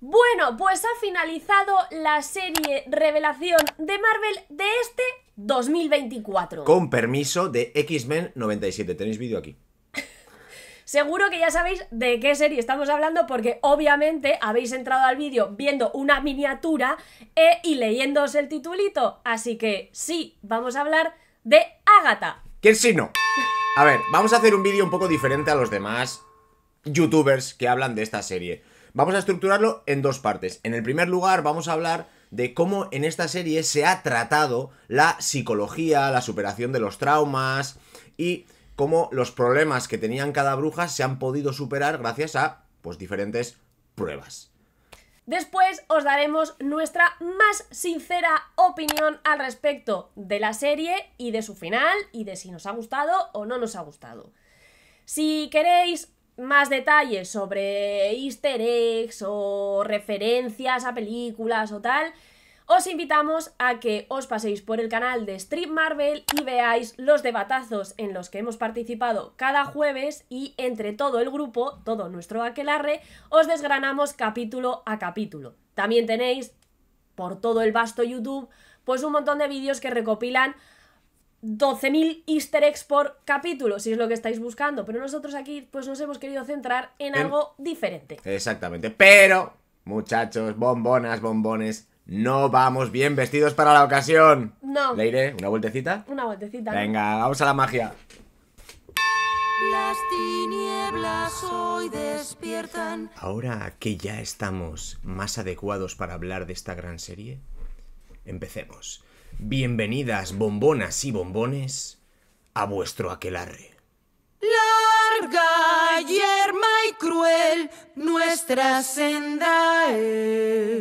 Bueno, pues ha finalizado la serie Revelación de Marvel de este 2024. Con permiso de X-Men 97. Tenéis vídeo aquí. Seguro que ya sabéis de qué serie estamos hablando porque obviamente habéis entrado al vídeo viendo una miniatura eh, y leyéndoos el titulito. Así que sí, vamos a hablar de Agatha. ¿Quién sí, A ver, vamos a hacer un vídeo un poco diferente a los demás youtubers que hablan de esta serie. Vamos a estructurarlo en dos partes. En el primer lugar, vamos a hablar de cómo en esta serie se ha tratado la psicología, la superación de los traumas y cómo los problemas que tenían cada bruja se han podido superar gracias a pues diferentes pruebas. Después os daremos nuestra más sincera opinión al respecto de la serie y de su final y de si nos ha gustado o no nos ha gustado. Si queréis más detalles sobre easter eggs o referencias a películas o tal, os invitamos a que os paséis por el canal de Street Marvel y veáis los debatazos en los que hemos participado cada jueves y entre todo el grupo, todo nuestro aquelarre, os desgranamos capítulo a capítulo. También tenéis por todo el vasto YouTube pues un montón de vídeos que recopilan 12.000 easter eggs por capítulo, si es lo que estáis buscando. Pero nosotros aquí pues nos hemos querido centrar en, algo diferente. Exactamente. Pero, muchachos, bombonas, bombones, no vamos bien vestidos para la ocasión. No. Leire, ¿una vueltecita? Una vueltecita. Venga, vamos a la magia. Las tinieblas hoy despiertan. Ahora que ya estamos más adecuados para hablar de esta gran serie, empecemos. Bienvenidas, bombonas y bombones, a vuestro aquelarre. Larga, yerma y cruel, nuestra senda es.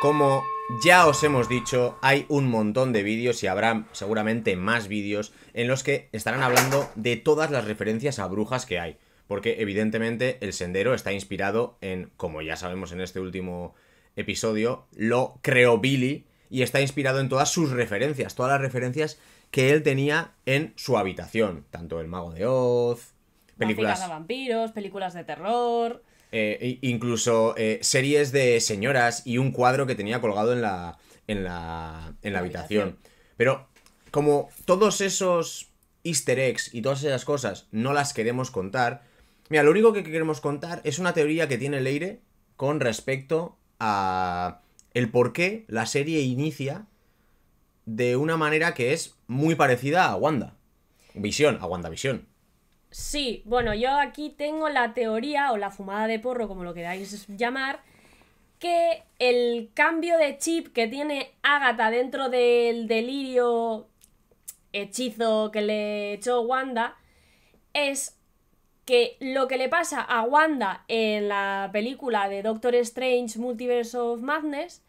Como ya os hemos dicho, hay un montón de vídeos y habrá seguramente más vídeos en los que estarán hablando de todas las referencias a brujas que hay. Porque evidentemente el sendero está inspirado en, como ya sabemos en este último episodio, lo creó Billy, y está inspirado en todas sus referencias, todas las referencias que él tenía en su habitación, tanto El Mago de Oz, películas de vampiros, películas de terror, eh, incluso eh, series de señoras y un cuadro que tenía colgado en la en la, habitación. habitación. Pero como todos esos easter eggs y todas esas cosas no las queremos contar, mira, lo único que queremos contar es una teoría que tiene Leire con respecto a el por qué la serie inicia de una manera que es muy parecida a Wanda. Visión, a Visión. Sí, bueno, yo aquí tengo la teoría o la fumada de porro, como lo queráis llamar, que el cambio de chip que tiene Agatha dentro del delirio hechizo que le echó Wanda es que lo que le pasa a Wanda en la película de Doctor Strange Multiverse of Madness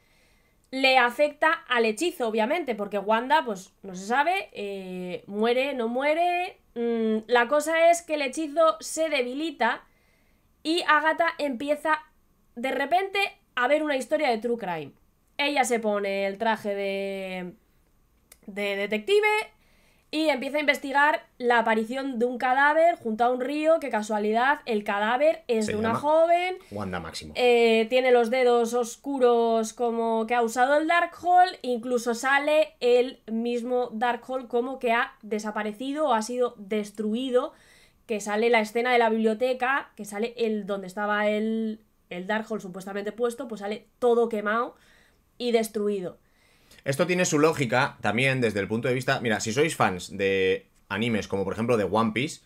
le afecta al hechizo, obviamente, porque Wanda, pues no se sabe, eh, muere, no muere. Mm, la cosa es que el hechizo se debilita y Agatha empieza de repente a ver una historia de True Crime. Ella se pone el traje de, de detective, y empieza a investigar la aparición de un cadáver junto a un río, que casualidad, el cadáver es de una joven. Wanda Máximo. Eh, tiene los dedos oscuros como que ha usado el Dark Hall, incluso sale el mismo Dark Hall como que ha desaparecido o ha sido destruido, que sale la escena de la biblioteca, que sale el donde estaba el, el Hall supuestamente puesto, pues sale todo quemado y destruido. Esto tiene su lógica también desde el punto de vista. Mira, si sois fans de animes como por ejemplo de One Piece,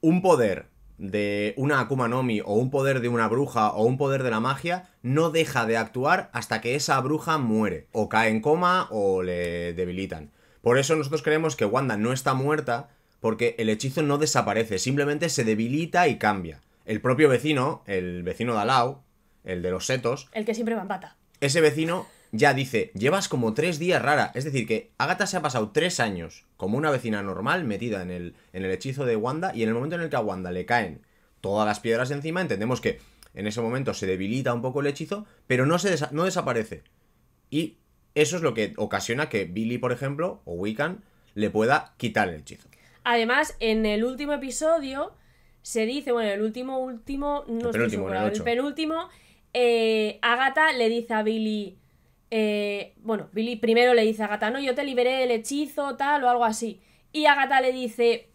un poder de una Akuma Mi o un poder de una bruja o un poder de la magia no deja de actuar hasta que esa bruja muere o cae en coma o le debilitan. Por eso nosotros creemos que Wanda no está muerta porque el hechizo no desaparece, simplemente se debilita y cambia. El propio vecino, el vecino de Alao, el de los setos... El que siempre va en pata. Ese vecino ya dice, llevas como tres días rara. Es decir, que Agatha se ha pasado tres años como una vecina normal metida en el, en el hechizo de Wanda y en el momento en el que a Wanda le caen todas las piedras encima, entendemos que en ese momento se debilita un poco el hechizo, pero no, se desaparece. Y eso es lo que ocasiona que Billy, por ejemplo, o Wiccan, le pueda quitar el hechizo. Además, en el último episodio se dice, bueno, el último, último, no el penúltimo, el, penúltimo, eh, Agatha le dice a Billy, eh, bueno, Billy primero le dice a Agatha, no, yo te liberé del hechizo, tal o algo así. Y Agatha le dice,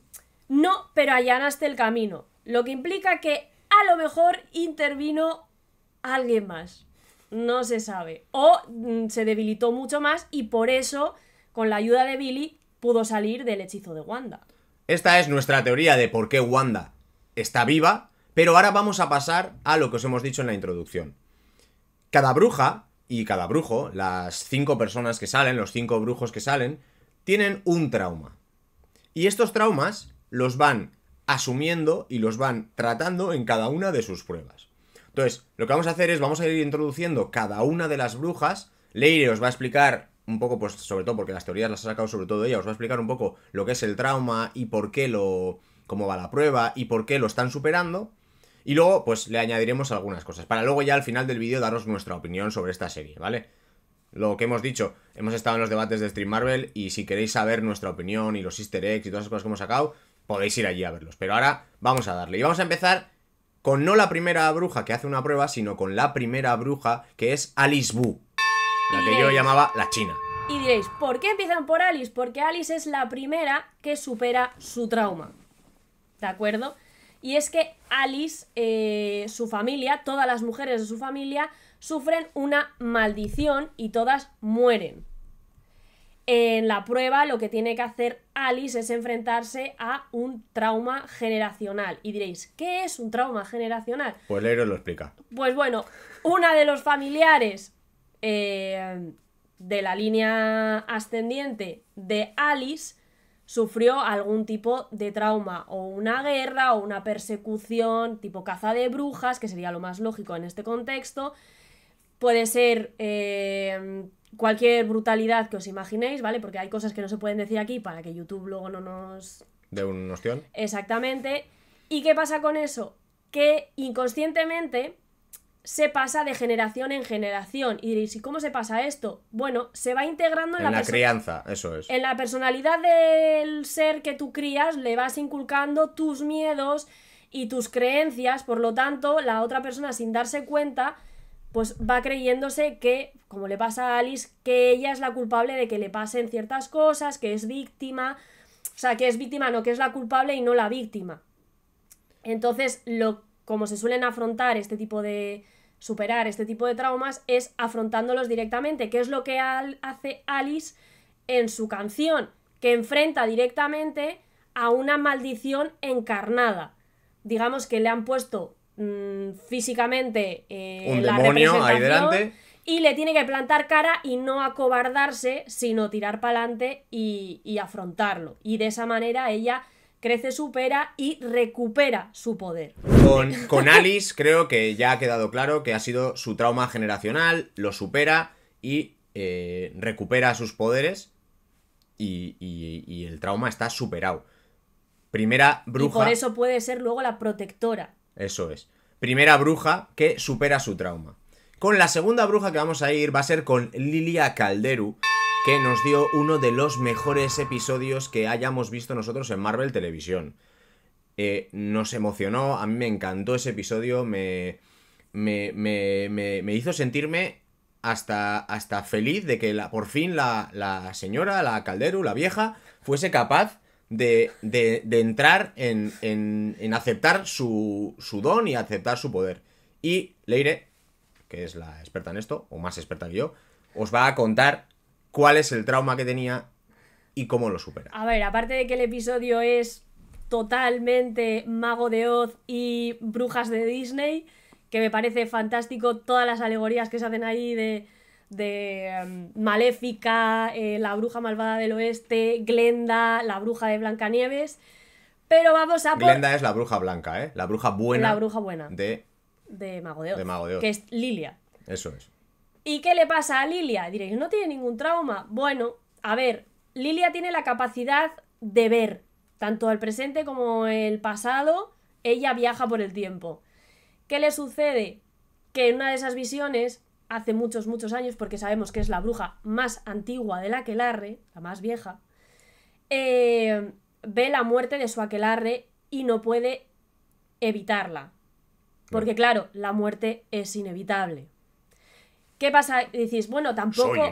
no, pero allanaste el camino. Lo que implica que a lo mejor intervino alguien más. No se sabe. O mm, se debilitó mucho más y por eso, con la ayuda de Billy, pudo salir del hechizo de Wanda. Esta es nuestra teoría de por qué Wanda está viva, pero ahora vamos a pasar a lo que os hemos dicho en la introducción. Cada bruja y cada brujo, las cinco personas que salen, los cinco brujos que salen, tienen un trauma. Y estos traumas los van asumiendo y los van tratando en cada una de sus pruebas. Entonces, lo que vamos a hacer es, vamos a ir introduciendo cada una de las brujas. Leire os va a explicar un poco, pues sobre todo, porque las teorías las ha sacado sobre todo ella, os va a explicar un poco lo que es el trauma y por qué lo... cómo va la prueba y por qué lo están superando. Y luego, pues le añadiremos algunas cosas. Para luego ya al final del vídeo daros nuestra opinión sobre esta serie, ¿vale? Lo que hemos dicho, hemos estado en los debates de Stream Marvel y si queréis saber nuestra opinión y los easter eggs y todas esas cosas que hemos sacado, podéis ir allí a verlos. Pero ahora vamos a darle. Y vamos a empezar con no la primera bruja que hace una prueba, sino con la primera bruja que es Alice Wu. La que yo llamaba la China. Y diréis, ¿por qué empiezan por Alice? Porque Alice es la primera que supera su trauma. ¿De acuerdo? Y es que Alice, eh, su familia, todas las mujeres de su familia, sufren una maldición y todas mueren. En la prueba lo que tiene que hacer Alice es enfrentarse a un trauma generacional. Y diréis, ¿qué es un trauma generacional? Pues Leiro lo explica. Pues bueno, una de los familiares eh, de la línea ascendiente de Alice sufrió algún tipo de trauma o una guerra o una persecución tipo caza de brujas, que sería lo más lógico en este contexto. Puede ser eh, cualquier brutalidad que os imaginéis, ¿vale? Porque hay cosas que no se pueden decir aquí para que YouTube luego no nos... De una noción. Exactamente. ¿Y qué pasa con eso? Que inconscientemente se pasa de generación en generación. Y diréis, ¿y cómo se pasa esto? Bueno, se va integrando en, la, crianza, eso es. En la personalidad del ser que tú crías, le vas inculcando tus miedos y tus creencias, por lo tanto, la otra persona sin darse cuenta, pues va creyéndose que, como le pasa a Alice, que ella es la culpable de que le pasen ciertas cosas, que es víctima, o sea, que es víctima, no, que es la culpable y no la víctima. Entonces, lo, como se suelen afrontar este tipo de, superar este tipo de traumas es afrontándolos directamente, que es lo que hace Alice en su canción, que enfrenta directamente a una maldición encarnada. Digamos que le han puesto mm, físicamente eh, demonio ahí delante. Y le tiene que plantar cara y no acobardarse, sino tirar para adelante y, y afrontarlo. Y de esa manera ella crece, supera y recupera su poder. Con, Alice creo que ya ha quedado claro que ha sido su trauma generacional, lo supera y eh, recupera sus poderes y, y, el trauma está superado. Primera bruja... Y por eso puede ser luego la protectora. Eso es. Primera bruja que supera su trauma. Con la segunda bruja que vamos a ir va a ser con Lilia Calderu que nos dio uno de los mejores episodios que hayamos visto nosotros en Marvel Televisión. Eh, nos emocionó, a mí me encantó ese episodio, me, me, me, me hizo sentirme hasta, hasta feliz de que la, por fin la, señora, la Calderu, la vieja, fuese capaz de, de, entrar en, en, aceptar su, su, don y aceptar su poder. Y Leire, que es la experta en esto, o más experta que yo, os va a contar cuál es el trauma que tenía y cómo lo supera. A ver, aparte de que el episodio es totalmente Mago de Oz y Brujas de Disney, que me parece fantástico todas las alegorías que se hacen ahí de, em, Maléfica, eh, la bruja malvada del oeste, Glenda, la bruja de Blancanieves. Pero vamos a Glenda es la bruja blanca, ¿eh? La bruja buena. La bruja buena. De Mago de Oz. Que es Lilia. Eso es. ¿Y qué le pasa a Lilia? Diréis, no tiene ningún trauma. Bueno, a ver, Lilia tiene la capacidad de ver, tanto el presente como el pasado, ella viaja por el tiempo. ¿Qué le sucede? Que en una de esas visiones, hace muchos, muchos años, porque sabemos que es la bruja más antigua de la aquelarre, la más vieja, eh, ve la muerte de su aquelarre y no puede evitarla. Porque claro, la muerte es inevitable. ¿Qué pasa? dices, bueno, tampoco.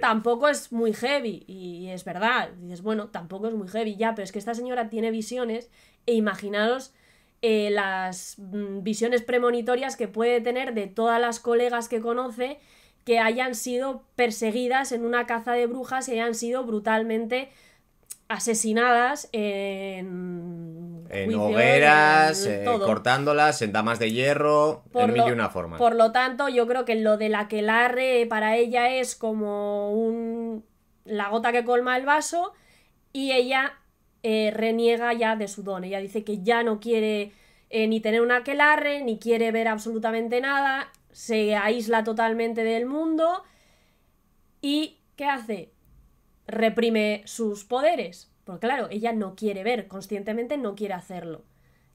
Tampoco es muy heavy. Y es verdad. dices, bueno, tampoco es muy heavy. Ya, pero es que esta señora tiene visiones. E imaginaros eh, las mm, visiones premonitorias que puede tener de todas las colegas que conoce que hayan sido perseguidas en una caza de brujas y hayan sido brutalmente asesinadas en. hogueras, eh, cortándolas, en damas de hierro, por en lo, una forma. Por lo tanto, yo creo que lo de la para ella es como un. la gota que colma el vaso. Y ella eh, reniega ya de su don. Ella dice que ya no quiere eh, ni tener una aquelarre, ni quiere ver absolutamente nada. Se aísla totalmente del mundo. ¿Y qué hace? reprime sus poderes. Porque claro, ella no quiere ver, conscientemente no quiere hacerlo.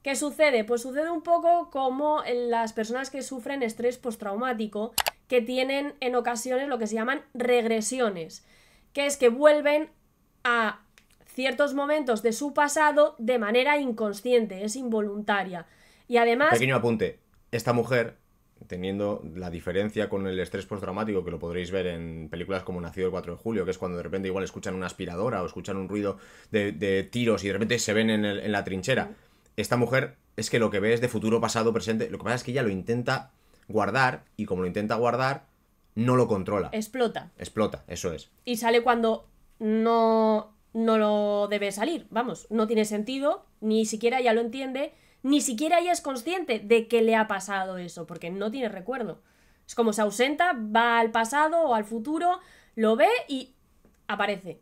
¿Qué sucede? Pues sucede un poco como en las personas que sufren estrés postraumático, que tienen en ocasiones lo que se llaman regresiones, que es que vuelven a ciertos momentos de su pasado de manera inconsciente, es involuntaria. Y además... Pequeño apunte, esta mujer teniendo la diferencia con el estrés postraumático que lo podréis ver en películas como Nacido el 4 de julio, que es cuando de repente igual escuchan una aspiradora o escuchan un ruido de, tiros y de repente se ven en, la trinchera. Esta mujer es que lo que ve es de futuro, pasado, presente. Lo que pasa es que ella lo intenta guardar y como lo intenta guardar, no lo controla. Explota. Explota, eso es. Y sale cuando no, no lo debe salir. Vamos, no tiene sentido, ni siquiera ya lo entiende ni siquiera ella es consciente de que le ha pasado eso, porque no tiene recuerdo. Es como se ausenta, va al pasado o al futuro, lo ve y aparece.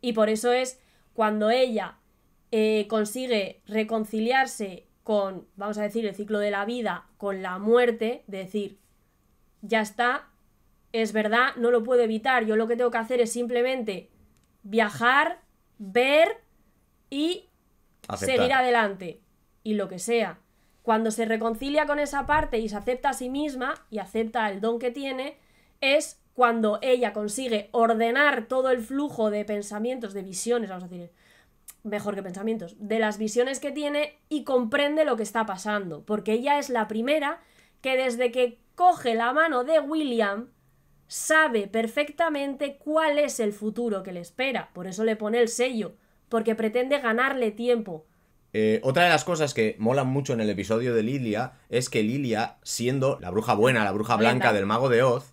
Y por eso es cuando ella eh, consigue reconciliarse con, vamos a decir, el ciclo de la vida, con la muerte, decir, ya está, es verdad, no lo puedo evitar, yo lo que tengo que hacer es simplemente viajar, ver y seguir adelante y lo que sea. Cuando se reconcilia con esa parte y se acepta a sí misma y acepta el don que tiene, es cuando ella consigue ordenar todo el flujo de pensamientos, de visiones, vamos a decir, mejor que pensamientos, de las visiones que tiene y comprende lo que está pasando, porque ella es la primera que desde que coge la mano de William sabe perfectamente cuál es el futuro que le espera, por eso le pone el sello, porque pretende ganarle tiempo, eh, otra de las cosas que molan mucho en el episodio de Lilia es que Lilia, siendo la bruja buena, la bruja blanca del mago de Oz,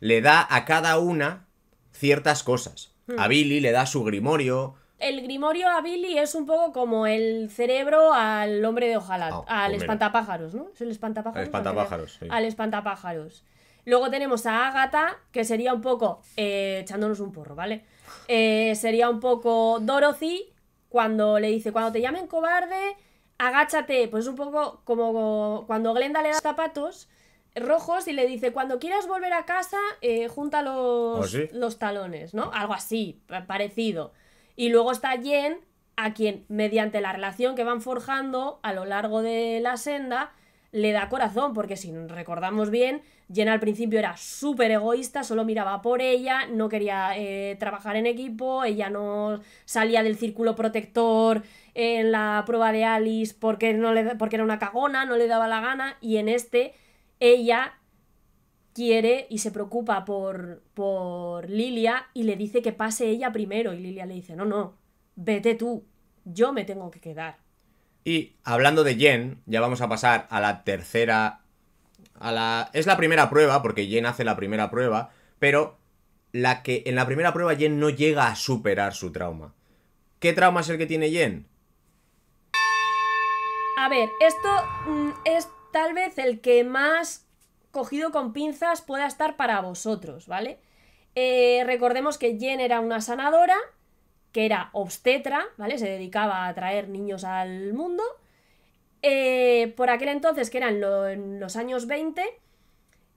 le da a cada una ciertas cosas. Hmm. A Billy le da su grimorio. El grimorio a Billy es un poco como el cerebro al hombre de ojalá, ah, al espantapájaros, ¿no? Es el espantapájaros. Al espantapájaros, Al espantapájaros. Luego tenemos a Agatha, que sería un poco, eh, echándonos un porro, ¿vale? Eh, sería un poco Dorothy cuando le dice, cuando te llamen cobarde, agáchate. Pues un poco como cuando Glenda le da zapatos rojos y le dice, cuando quieras volver a casa, eh, junta los, ¿Ah, los talones, ¿no? Algo así, parecido. Y luego está Jen, a quien, mediante la relación que van forjando a lo largo de la senda, le da corazón, porque si recordamos bien, Jen al principio era súper egoísta, solo miraba por ella, no quería eh, trabajar en equipo, ella no salía del círculo protector en la prueba de Alice porque, no le, porque era una cagona, no le daba la gana, y en este ella quiere y se preocupa por, por Lilia y le dice que pase ella primero, y Lilia le dice, no, no, vete tú, yo me tengo que quedar. Y hablando de Jen, ya vamos a pasar a la tercera es la primera prueba, porque Jen hace la primera prueba, pero la que en la primera prueba Jen no llega a superar su trauma. ¿Qué trauma es el que tiene Jen? A ver, esto mm, es tal vez el que más cogido con pinzas pueda estar para vosotros, ¿vale? Eh, recordemos que Jen era una sanadora, que era obstetra, ¿vale? Se dedicaba a traer niños al mundo eh, por aquel entonces, que eran los años 20,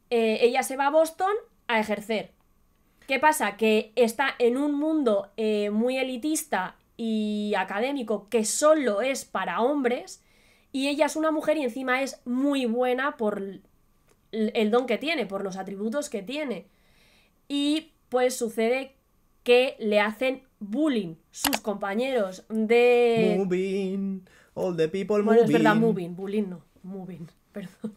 eh, ella se va a Boston a ejercer. ¿Qué pasa? Que está en un mundo eh, muy elitista y académico que solo es para hombres y ella es una mujer y encima es muy buena por el don que tiene, por los atributos que tiene. Y pues sucede que le hacen bullying sus compañeros de... All the people moving. es verdad, moving, bullying no, moving, perdón.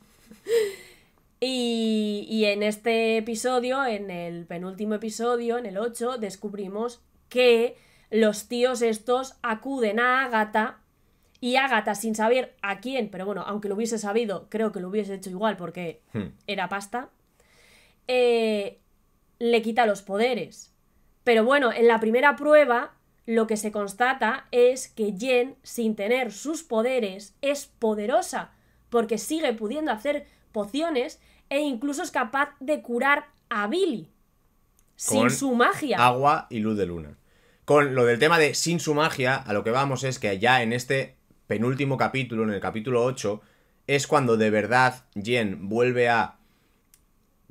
Y, en este episodio, en el penúltimo episodio, en el 8, descubrimos que los tíos estos acuden a Agatha y Agatha sin saber a quién, pero bueno, aunque lo hubiese sabido, creo que lo hubiese hecho igual porque hmm. era pasta, eh, le quita los poderes. Pero bueno, en la primera prueba lo que se constata es que Jen, sin tener sus poderes, es poderosa, porque sigue pudiendo hacer pociones e incluso es capaz de curar a Billy. Sin su magia. Agua y luz de luna. Con lo del tema de sin su magia, a lo que vamos es que ya en este penúltimo capítulo, en el capítulo 8, es cuando de verdad Jen vuelve a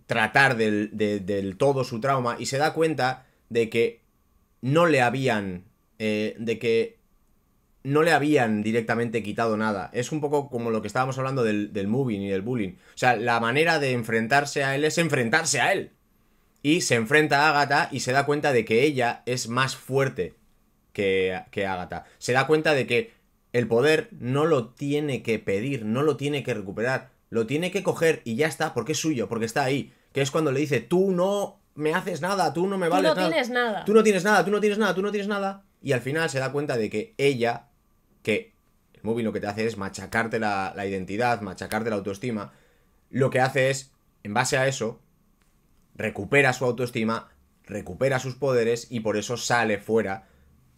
tratar del, del todo su trauma y se da cuenta de que no le habían... Eh, de que no le habían directamente quitado nada. Es un poco como lo que estábamos hablando del, del moving y del bullying. O sea, la manera de enfrentarse a él es enfrentarse a él. Y se enfrenta a Agatha y se da cuenta de que ella es más fuerte que, que Agatha. Se da cuenta de que el poder no lo tiene que pedir, no lo tiene que recuperar. Lo tiene que coger y ya está, porque es suyo, porque está ahí. Que es cuando le dice, tú no me haces nada, tú no me vales tú no Tienes nada. Tú no tienes nada, tú no tienes nada, tú no tienes nada. Y al final se da cuenta de que ella, que el móvil lo que te hace es machacarte la, la identidad, machacarte la autoestima, lo que hace es, en base a eso, recupera su autoestima, recupera sus poderes y por eso sale fuera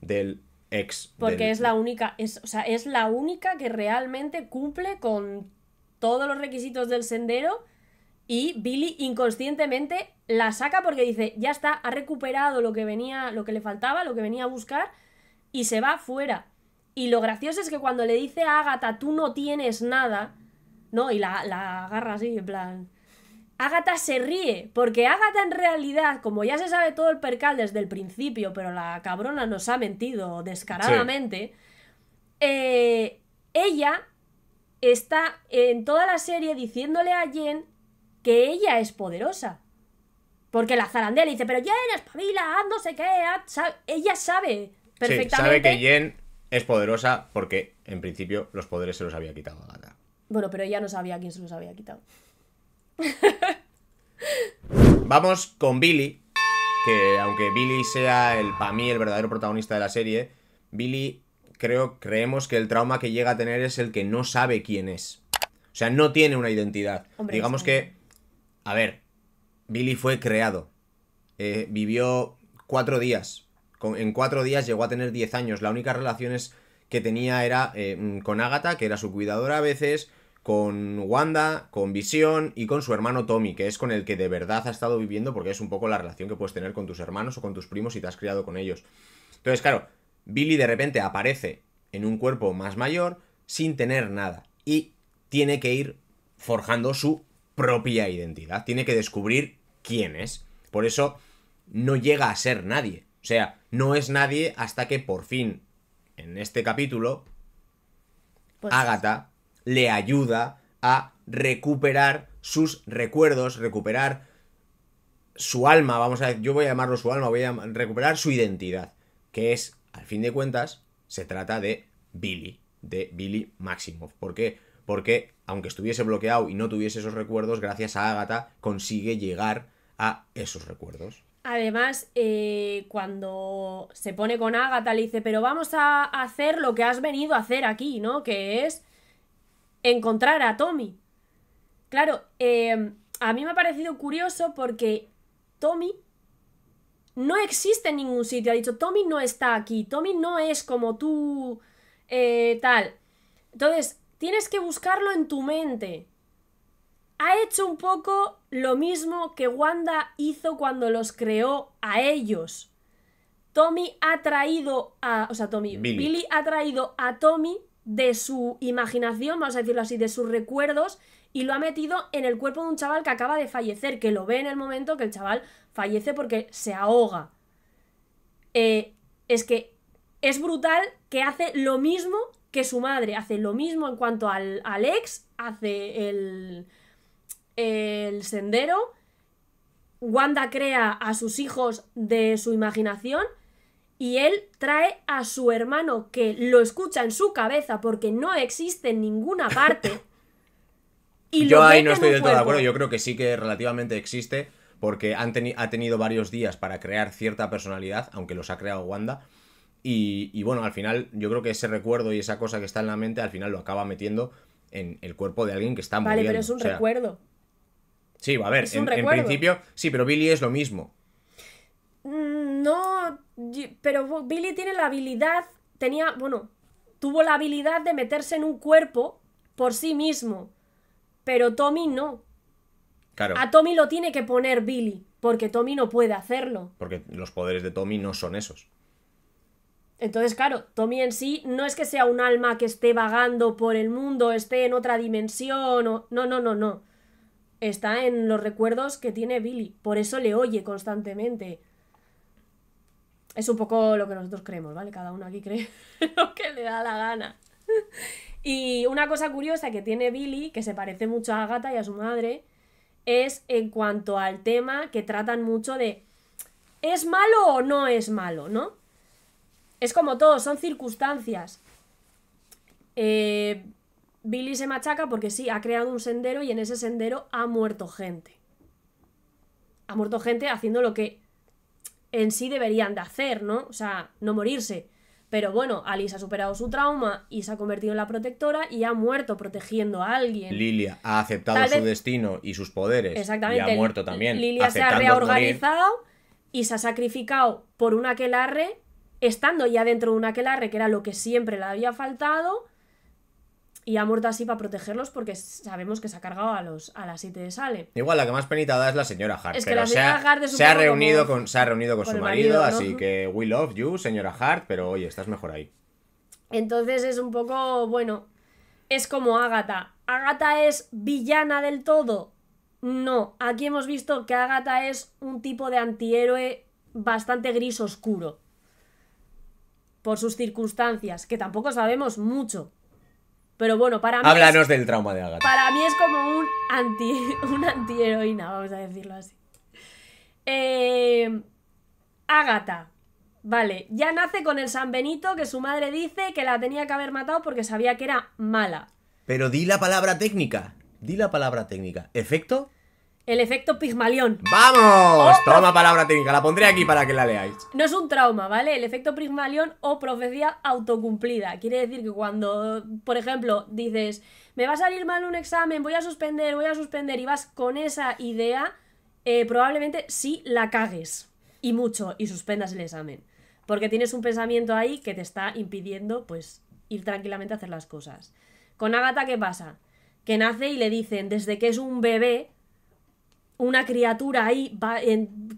del ex. Porque es la única, o sea, es la única que realmente cumple con todos los requisitos del sendero y Billy inconscientemente la saca porque dice, ya está, ha recuperado lo que venía, lo que le faltaba, lo que venía a buscar, y se va fuera. Y lo gracioso es que cuando le dice a Agatha, tú no tienes nada, ¿no? Y la, la agarra así, en plan, Agatha se ríe, porque Agatha en realidad, como ya se sabe todo el percal desde el principio, pero la cabrona nos ha mentido descaradamente, eh, ella está en toda la serie diciéndole a Jen que ella es poderosa. Porque la zarandela dice, pero Jen, espabila, haz no sé qué, ella sabe perfectamente. sabe que Jen es poderosa porque, en principio, los poderes se los había quitado a Gata. Bueno, pero ella no sabía quién se los había quitado. Vamos con Billy, que aunque Billy sea el para mí el verdadero protagonista de la serie, Billy creo creemos que el trauma que llega a tener es el que no sabe quién es. O sea, no tiene una identidad. Digamos que a ver, Billy fue creado. Eh, vivió cuatro días. en cuatro días llegó a tener diez años. la única relaciones que tenía era eh, mm, con Agatha, que era su cuidadora a veces, con Wanda, con Visión y con su hermano Tommy, que es con el que de verdad ha estado viviendo porque es un poco la relación que puedes tener con tus hermanos o con tus primos si te has criado con ellos. Entonces, claro, Billy de repente aparece en un cuerpo más mayor sin tener nada y tiene que ir forjando su propia identidad, tiene que descubrir quién es. Por eso no llega a ser nadie. O sea, no es nadie hasta que por fin, en este capítulo, pues Agatha le ayuda a recuperar sus recuerdos, recuperar su alma, vamos a yo voy a llamarlo su alma, voy a recuperar su identidad, que es, al fin de cuentas, se trata de Billy, de Billy Maximov ¿Por qué? Porque aunque estuviese bloqueado y no tuviese esos recuerdos, gracias a Agatha consigue llegar a esos recuerdos. Además, eh, cuando se pone con Agatha, le dice, pero vamos a hacer lo que has venido a hacer aquí, ¿no? Que es encontrar a Tommy. Claro, em, a mí me ha parecido curioso porque Tommy no existe en ningún sitio. Ha dicho, Tommy no está aquí, Tommy no es como tú, eh, tal. Entonces, Tienes que buscarlo en tu mente. Ha hecho un poco lo mismo que Wanda hizo cuando los creó a ellos. Tommy ha traído a. O sea, Tommy. Billy. ha traído a Tommy de su imaginación, vamos a decirlo así, de sus recuerdos, y lo ha metido en el cuerpo de un chaval que acaba de fallecer, que lo ve en el momento que el chaval fallece porque se ahoga. Eh, es que es brutal que hace lo mismo que su madre hace lo mismo en cuanto al, ex, hace el, el sendero, Wanda crea a sus hijos de su imaginación y él trae a su hermano que lo escucha en su cabeza porque no existe en ninguna parte. Y yo ahí no estoy del todo de acuerdo, yo creo que sí que relativamente existe porque han ha tenido varios días para crear cierta personalidad, aunque los ha creado Wanda. Y, bueno, al final yo creo que ese recuerdo y esa cosa que está en la mente al final lo acaba metiendo en el cuerpo de alguien que está muriendo. Vale, pero es un recuerdo. Sí, va a ver, en, en, principio sí, pero Billy es lo mismo. Mm, no, pero Billy tiene la habilidad, tenía, bueno, tuvo la habilidad de meterse en un cuerpo por sí mismo, pero Tommy no. A Tommy lo tiene que poner Billy, porque Tommy no puede hacerlo. Porque los poderes de Tommy no son esos. Entonces, claro, Tommy en sí no es que sea un alma que esté vagando por el mundo, esté en otra dimensión, no, no, no, no. Está en los recuerdos que tiene Billy, por eso le oye constantemente. Es un poco lo que nosotros creemos, ¿vale? Cada uno aquí cree lo que le da la gana. Y una cosa curiosa que tiene Billy, que se parece mucho a Agatha y a su madre, es en cuanto al tema que tratan mucho de ¿es malo o no es malo, no? es como todo, son circunstancias. Eh, Billy se machaca porque sí, ha creado un sendero y en ese sendero ha muerto gente. Ha muerto gente haciendo lo que en sí deberían de hacer, ¿no? O sea, no morirse. Pero bueno, Alice ha superado su trauma y se ha convertido en la protectora y ha muerto protegiendo a alguien. Lilia ha aceptado su destino y sus poderes. Exactamente. Y ha muerto también. Lilia se ha reorganizado y se ha sacrificado por un aquelarre estando ya dentro de una aquelarre, que era lo que siempre le había faltado, y ha muerto así para protegerlos porque sabemos que se ha cargado a los a las 7 de Sale. Igual la que más penitada es la señora Hart, es que pero la señora se, ha, reunido con, se ha reunido con, su marido, así que we love you, señora Hart, pero oye, estás mejor ahí. Entonces es un poco, bueno, es como Agatha. ¿Agatha es villana del todo? No, aquí hemos visto que Agatha es un tipo de antihéroe bastante gris oscuro por sus circunstancias, que tampoco sabemos mucho. Pero bueno, para mí. Háblanos del trauma de Agatha. Para mí es como un anti. una antiheroína, vamos a decirlo así. Eh, Agatha. Vale, ya nace con el San Benito que su madre dice que la tenía que haber matado porque sabía que era mala. Pero di la palabra técnica. Di la palabra técnica. ¿Efecto? El efecto Pigmalión. ¡Vamos! Trauma oh, Toma palabra técnica, la pondré aquí para que la leáis. No es un trauma, ¿vale? El efecto Pigmalión o profecía autocumplida. Quiere decir que cuando, por ejemplo, dices, me va a salir mal un examen, voy a suspender, voy a suspender, y vas con esa idea, eh, probablemente sí la cagues. Y mucho, y suspendas el examen. Porque tienes un pensamiento ahí que te está impidiendo, pues, ir tranquilamente a hacer las cosas. Con Agatha, ¿qué pasa? Que nace y le dicen, desde que es un bebé, una criatura ahí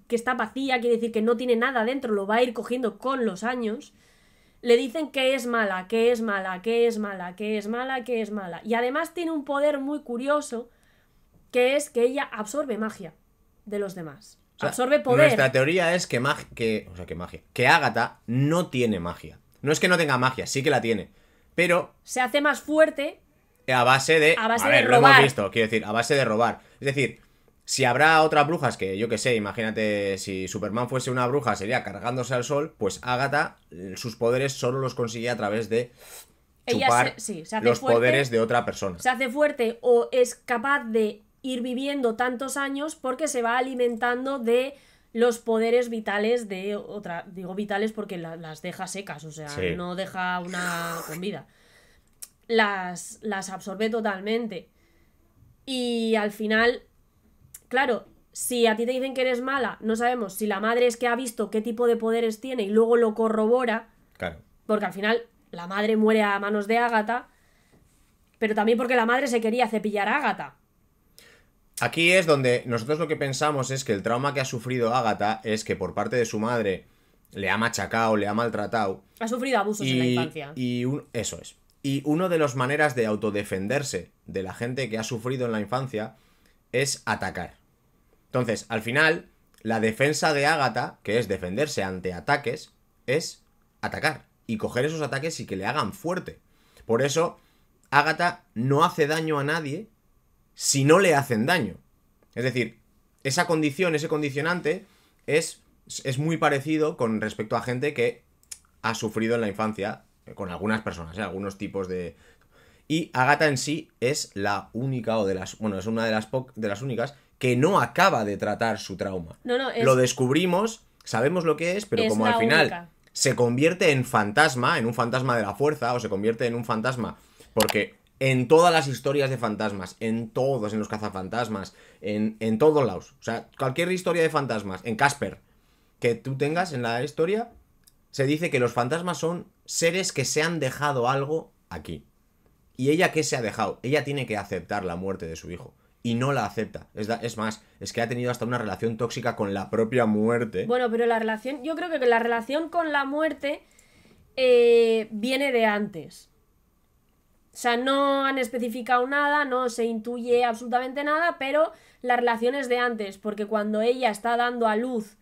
que está vacía, quiere decir que no tiene nada dentro, lo va a ir cogiendo con los años, le dicen que es mala, que es mala, que es mala, que es mala, que es mala. Y además tiene un poder muy curioso, que es que ella absorbe magia de los demás. absorbe poder. Nuestra teoría es que, que, o sea, que magia. Que Agatha no tiene magia. No es que no tenga magia, sí que la tiene. Pero. Se hace más fuerte. A base de. A, base de robar. visto, quiero decir, a base de robar. Es decir, si habrá otras brujas que, yo que sé, imagínate, si Superman fuese una bruja sería cargándose al sol, pues Agatha eh, sus poderes solo los consigue a través de Ella los poderes de otra persona. Se hace fuerte o es capaz de ir viviendo tantos años porque se va alimentando de los poderes vitales de otra. Digo vitales porque las deja secas, o sea, no deja una con vida. Las, las absorbe totalmente. Y al final claro, si a ti te dicen que eres mala, no sabemos si la madre es que ha visto qué tipo de poderes tiene y luego lo corrobora. Claro. Porque al final la madre muere a manos de Ágata, pero también porque la madre se quería cepillar a Ágata. Aquí es donde nosotros lo que pensamos es que el trauma que ha sufrido Ágata es que por parte de su madre le ha machacado, le ha maltratado. Ha sufrido abusos en la infancia. Y eso es. Y una de las maneras de autodefenderse de la gente que ha sufrido en la infancia es atacar. Entonces, al final, la defensa de Ágata, que es defenderse ante ataques, es atacar y coger esos ataques y que le hagan fuerte. Por eso, Ágata no hace daño a nadie si no le hacen daño. Es decir, esa condición, ese condicionante, es, es muy parecido con respecto a gente que ha sufrido en la infancia, eh, con algunas personas, eh, algunos tipos de, y Agatha en sí es la única o de las, bueno, es una de las, de las únicas que no acaba de tratar su trauma. No, no, Lo descubrimos, sabemos lo que es, pero como al final se convierte en fantasma, en un fantasma de la fuerza, o se convierte en un fantasma, porque en todas las historias de fantasmas, en todos, en los cazafantasmas, en, en todos lados, o sea, cualquier historia de fantasmas, en Casper, que tú tengas en la historia, se dice que los fantasmas son seres que se han dejado algo aquí. ¿Y ella qué se ha dejado? Ella tiene que aceptar la muerte de su hijo. Y no la acepta. Es, más, es que ha tenido hasta una relación tóxica con la propia muerte. Bueno, pero la relación, yo creo que la relación con la muerte eh, viene de antes. O sea, no han especificado nada, no se intuye absolutamente nada, pero la relación es de antes, porque cuando ella está dando a luz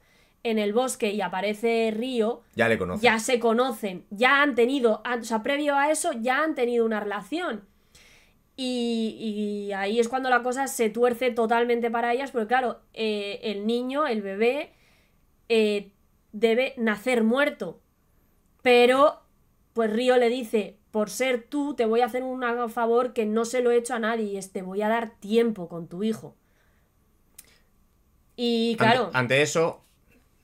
en el bosque y aparece Río, ya le conocen. Ya se conocen, ya han tenido, o sea, previo a eso ya han tenido una relación. Y, y ahí es cuando la cosa se tuerce totalmente para ellas, porque claro, eh, el niño, el bebé, eh, debe nacer muerto. Pero, pues Río le dice, por ser tú, te voy a hacer un favor que no se lo he hecho a nadie, y es te voy a dar tiempo con tu hijo. Y claro. ante eso,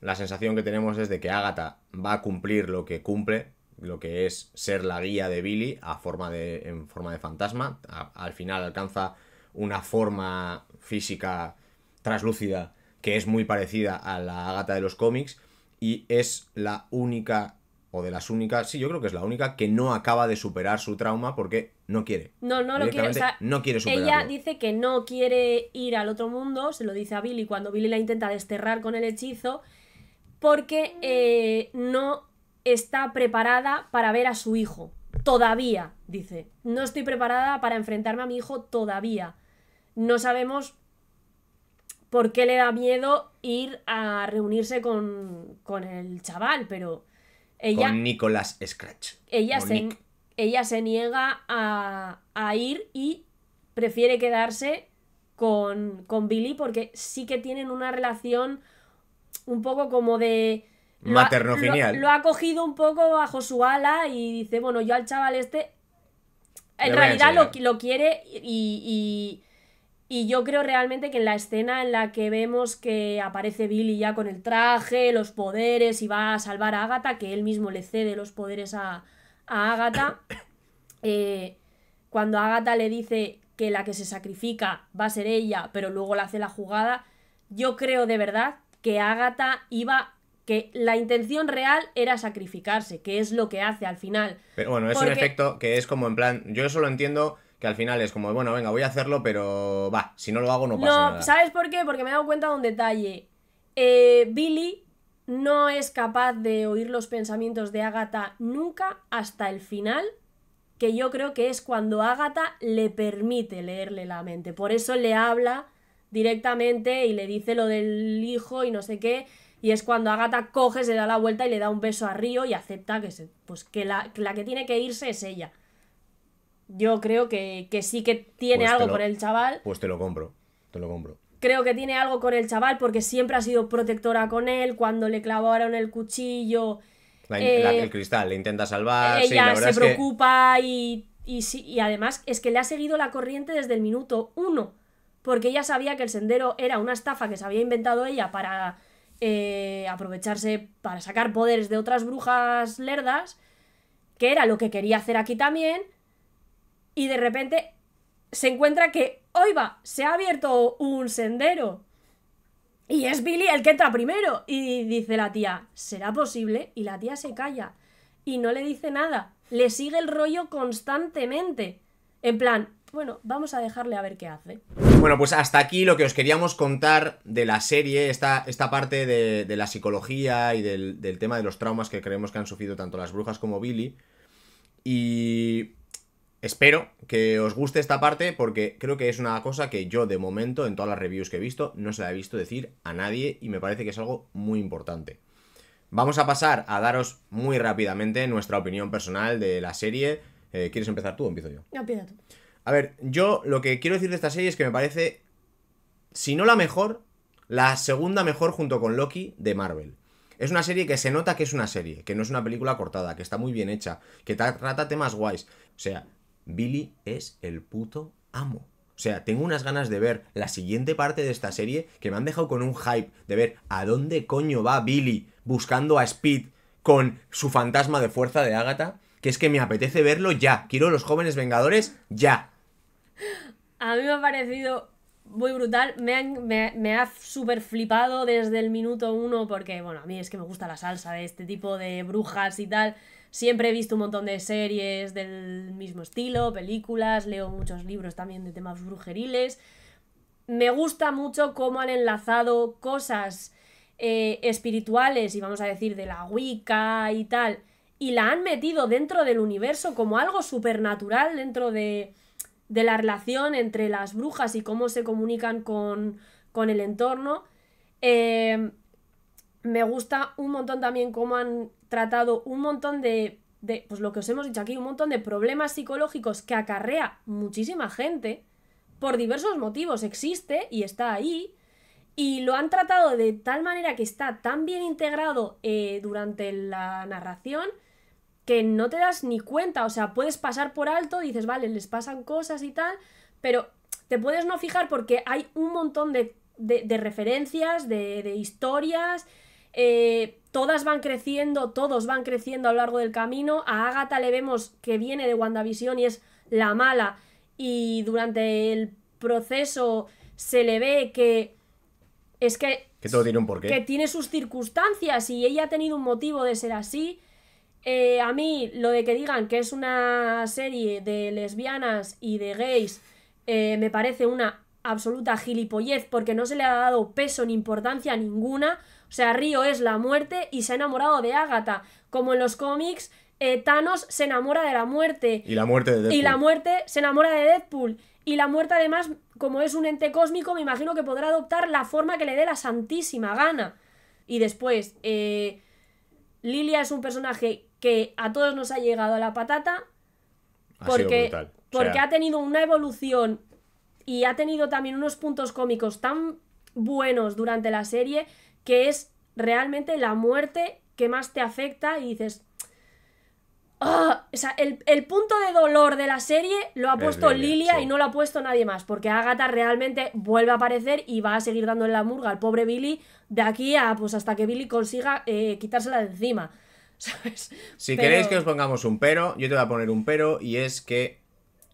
la sensación que tenemos es de que Agatha va a cumplir lo que cumple, lo que es ser la guía de Billy a forma de, en forma de fantasma. al final alcanza una forma física traslúcida que es muy parecida a la Agatha de los cómics y es la única o de las únicas, sí, yo creo que es la única que no acaba de superar su trauma porque no quiere. No, no lo quiere, no quiere Ella dice que no quiere ir al otro mundo, se lo dice a Billy cuando Billy la intenta desterrar con el hechizo porque eh, no está preparada para ver a su hijo. Todavía, dice. No estoy preparada para enfrentarme a mi hijo todavía. No sabemos por qué le da miedo ir a reunirse con, el chaval, pero ella... Con Nicolás Scratch. Ella, se, ella se, niega a, ir y prefiere quedarse con, con Billy porque sí que tienen una relación un poco como de... Materno lo, lo, ha cogido un poco bajo su ala y dice, bueno, yo al chaval este... En realidad lo, lo, quiere y, y yo creo realmente que en la escena en la que vemos que aparece Billy ya con el traje, los poderes y va a salvar a Agatha, que él mismo le cede los poderes a, a Agatha, eh, cuando Agatha le dice que la que se sacrifica va a ser ella, pero luego le hace la jugada, yo creo de verdad que Agatha iba que la intención real era sacrificarse, que es lo que hace al final. Pero bueno, es un efecto que es como en plan, yo eso lo entiendo que al final es como, bueno, venga, voy a hacerlo, pero va, si no lo hago no pasa nada. ¿Sabes por qué? Porque me he dado cuenta de un detalle. Eh, Billy no es capaz de oír los pensamientos de Agatha nunca hasta el final, que yo creo que es cuando Agatha le permite leerle la mente. Por eso le habla directamente y le dice lo del hijo y no sé qué. Y es cuando Agatha coge, se da la vuelta y le da un beso a Río y acepta que, pues que la, que tiene que irse es ella. Yo creo que, sí que tiene pues algo con el chaval. Pues te lo compro, te lo compro. Creo que tiene algo con el chaval porque siempre ha sido protectora con él. Cuando le clavaron el cuchillo. Eh, el cristal, le intenta salvar. Ella se preocupa y, y además es que le ha seguido la corriente desde el minuto uno porque ella sabía que el sendero era una estafa que se había inventado ella para eh, aprovecharse, para sacar poderes de otras brujas lerdas, que era lo que quería hacer aquí también, y de repente se encuentra que, va! se ha abierto un sendero. Y es Billy el que entra primero. Y dice la tía, ¿será posible? Y la tía se calla. Y no le dice nada. Le sigue el rollo constantemente. En plan, bueno, vamos a dejarle a ver qué hace. Bueno, pues hasta aquí lo que os queríamos contar de la serie, esta, esta parte de, la psicología y del, tema de los traumas que creemos que han sufrido tanto las brujas como Billy. Y espero que os guste esta parte porque creo que es una cosa que yo de momento en todas las reviews que he visto no se la he visto decir a nadie y me parece que es algo muy importante. Vamos a pasar a daros muy rápidamente nuestra opinión personal de la serie. Eh, ¿Quieres empezar tú o empiezo yo? No, tú. A ver, yo lo que quiero decir de esta serie es que me parece, si no la mejor, la segunda mejor junto con Loki de Marvel. Es una serie que se nota que es una serie, que no es una película cortada, que está muy bien hecha, que trata temas guays. O sea, Billy es el puto amo. O sea, tengo unas ganas de ver la siguiente parte de esta serie que me han dejado con un hype de ver a dónde coño va Billy buscando a Speed con su fantasma de fuerza de Agatha, que es que me apetece verlo ya. Quiero los jóvenes vengadores ya. A mí me ha parecido muy brutal. Me, ha super flipado desde el minuto uno porque, bueno, a mí es que me gusta la salsa de este tipo de brujas y tal. Siempre he visto un montón de series del mismo estilo, películas, leo muchos libros también de temas brujeriles. Me gusta mucho cómo han enlazado cosas eh, espirituales y vamos a decir de la Wicca y tal, y la han metido dentro del universo como algo supernatural, dentro de, de la relación entre las brujas y cómo se comunican con, el entorno. Eh, me gusta un montón también cómo han tratado un montón de, pues lo que os hemos dicho aquí, un montón de problemas psicológicos que acarrea muchísima gente por diversos motivos, existe y está ahí, y lo han tratado de tal manera que está tan bien integrado eh, durante la narración que no te das ni cuenta, o sea, puedes pasar por alto, dices, vale, les pasan cosas y tal, pero te puedes no fijar porque hay un montón de, de, referencias, de, historias, eh, todas van creciendo, todos van creciendo a lo largo del camino, a Agatha le vemos que viene de WandaVision y es la mala, y durante el proceso se le ve que es que... Que todo tiene un porqué. Que tiene sus circunstancias y ella ha tenido un motivo de ser así. Eh, a mí lo de que digan que es una serie de lesbianas y de gays eh, me parece una absoluta gilipollez porque no se le ha dado peso ni importancia ninguna. O sea, Río es la muerte y se ha enamorado de Ágata. Como en los cómics, eh, Thanos se enamora de la muerte. Y la muerte de Deadpool. Y la muerte se enamora de Deadpool. Y la muerte, además, como es un ente cósmico, me imagino que podrá adoptar la forma que le dé la santísima gana. Y después, Lilia es un personaje que a todos nos ha llegado a la patata porque, ha, ha tenido una evolución y ha tenido también unos puntos cómicos tan buenos durante la serie que es realmente la muerte que más te afecta y dices... Ah", o sea, el, punto de dolor de la serie lo ha puesto Lilia, y no lo ha puesto nadie más, porque Agatha realmente vuelve a aparecer y va a seguir en la murga al pobre Billy de aquí a pues hasta que Billy consiga eh, quitársela de encima. Si queréis que os pongamos un pero, yo te voy a poner un pero y es que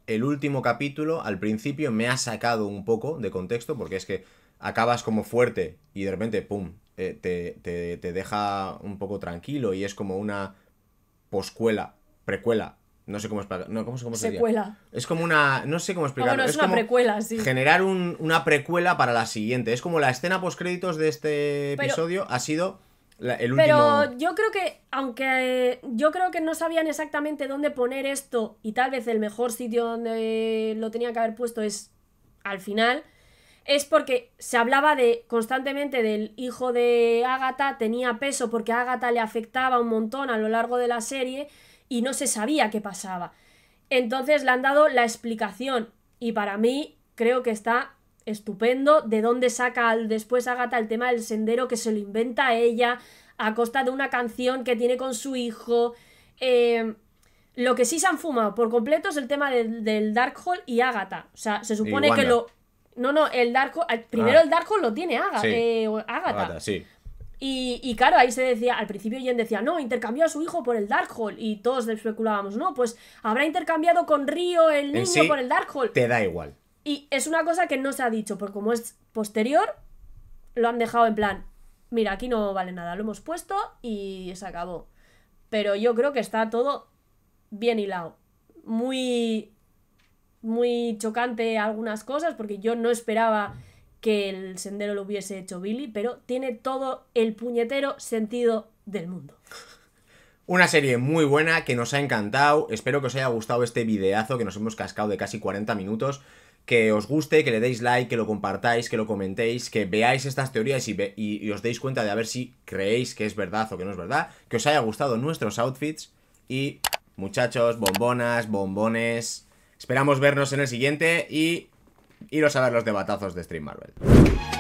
el último capítulo, al principio, me ha sacado un poco de contexto porque es que acabas como fuerte y de repente, ¡pum!, eh, te, deja un poco tranquilo y es como una poscuela, precuela no sé cómo explicarlo No, ¿cómo, cómo Es como una. No sé cómo explicarlo. es, una precuela, Generar una precuela para la siguiente. Es como la escena post créditos de este episodio ha sido pero yo creo que, aunque yo creo que no sabían exactamente dónde poner esto, y tal vez el mejor sitio donde lo tenía que haber puesto es al final, es porque se hablaba de constantemente del hijo de Agatha, tenía peso porque Agatha le afectaba un montón a lo largo de la serie y no se sabía qué pasaba. Entonces le han dado la explicación y para mí creo que está estupendo. De dónde saca al, después Agatha el tema del sendero que se lo inventa ella a costa de una canción que tiene con su hijo. Eh, lo que sí se han fumado por completo es el tema del, Dark Darkhold y Agatha. O sea, se supone que lo. No, no, el Dark Darkhold. Primero ah. el Darkhold lo tiene eh, Agatha. sí. Y, claro, ahí se decía, al principio Jen decía, no, intercambió a su hijo por el Darkhold. Y todos especulábamos, no, pues habrá intercambiado con Río el niño por el Darkhold. Te da igual. Y es una cosa que no se ha dicho, porque como es posterior, lo han dejado en plan, mira, aquí no vale nada, lo hemos puesto y se acabó. Pero yo creo que está todo bien hilado. Muy muy chocante algunas cosas porque yo no esperaba que el sendero lo hubiese hecho Billy, pero tiene todo el puñetero sentido del mundo. Una serie muy buena que nos ha encantado. Espero que os haya gustado este videazo que nos hemos cascado de casi 40 minutos que os guste, que le deis like, que lo compartáis, que lo comentéis, que veáis estas teorías y, os deis cuenta de a ver si creéis que es verdad o que no es verdad, que os haya gustado nuestros outfits y muchachos, bombonas, bombones, esperamos vernos en el siguiente y iros a ver los debatazos de Stream Marvel.